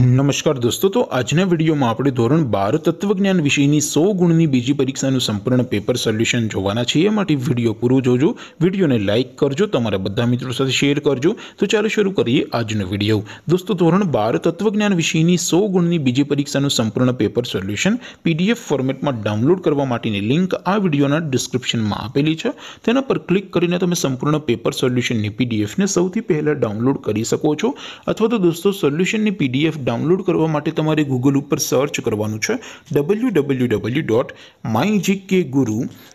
નમસ્કાર દોસ્તો તો આજ ને વિડિયો માં આપણે ધોરણ 12 તત્વજ્ઞાન વિષય ની 100 ગુણ ની બીજી પરીક્ષા નું સંપૂર્ણ પેપર સોલ્યુશન જોવાના છે એ માટે વિડિયો પૂરો જોજો વિડિયોને લાઈક કરજો તમારા બધા મિત્રો સાથે શેર કરજો તો ચાલો શરૂ કરીએ આજ નું વિડિયો દોસ્તો ધોરણ 12 તત્વજ્ઞાન વિષય ની 100 ગુણ ની બીજી પરીક્ષા નું સંપૂર્ણ પેપર સોલ્યુશન PDF ફોર્મેટ માં ડાઉનલોડ કરવા માટે ની લિંક આ વિડિયો ના ડિસ્ક્રિપ્શન માં આપેલી છે તેના પર ક્લિક કરીને તમે સંપૂર્ણ પેપર સોલ્યુશન ને PDF ને સૌથી પહેલા ડાઉનલોડ કરી શકો છો અથવા તો દોસ્તો સોલ્યુશન ને PDF डाउनलोड કરવો માટે તમારે Google ઉપર સર્ચ કરવાનું છે www.mygkguru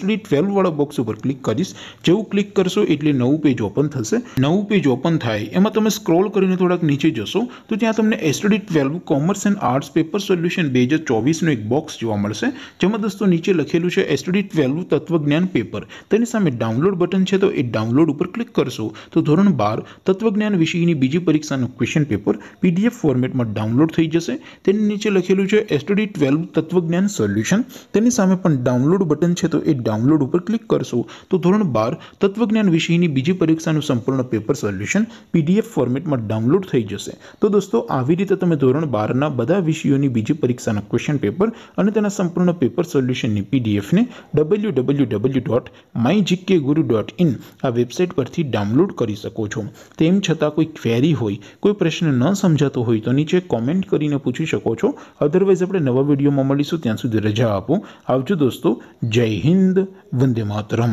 STD 12 વાળો બોક્સ ઉપર ક્લિક કરજો જેવું ક્લિક કરશો એટલે નવું પેજ ઓપન થશે નવું પેજ ઓપન થાય એમાં તમે સ્ક્રોલ કરીને થોડક નીચે જશો તો ત્યાં તમને STD 12 commerce and arts paper solution batch 24 નું એક બોક્સ જોવા મળશે જેમ કે દોસ્તો નીચે લખેલું છે STD 12 તત્વજ્ઞાન પેપર તેની સામે ડાઉનલોડ બટન છે તો એ ડાઉનલોડ ઉપર ક્લિક કરશો તો ધોરણ 12 તત્વજ્ઞાન વિષયની બીજી પરીક્ષાનું ક્વેશ્ચન પેપર PDF ફોર્મેટમાં ડાઉનલોડ થઈ જશે તેની નીચે લખેલું છે STD 12 તત્વજ્ઞાન સોલ્યુશન તેની સામે પણ ડાઉનલોડ બટન છે તો એ ડાઉનલોડ ઉપર ક્લિક કરશું તો ધોરણ 12 તત્વજ્ઞાન વિષયની બીજી પરીક્ષાનું સંપૂર્ણ પેપર સોલ્યુશન પીડીએફ ફોર્મેટમાં ડાઉનલોડ થઈ જશે તો દોસ્તો આવી રીતે તમે ધોરણ 12 ના બધા વિષયોની બીજી પરીક્ષાના ક્વેશ્ચન પેપર અને તેના સંપૂર્ણ પેપર સોલ્યુશનની પીડીએફ ને www.mygkguru.in આ વેબસાઈટ પરથી ડાઉનલોડ કરી શકો છો તેમ છતાં કોઈ ક્વેરી હોય કોઈ પ્રશ્ન ન સમજતો હોય તો નીચે કમેન્ટ કરીને પૂછી શકો છો અધરવાઇઝ આપણે નવા વિડિયોમાં મળીશું ત્યાં સુધી રજા આપો આવજો દોસ્તો જય હિન્દ वंदे मातरम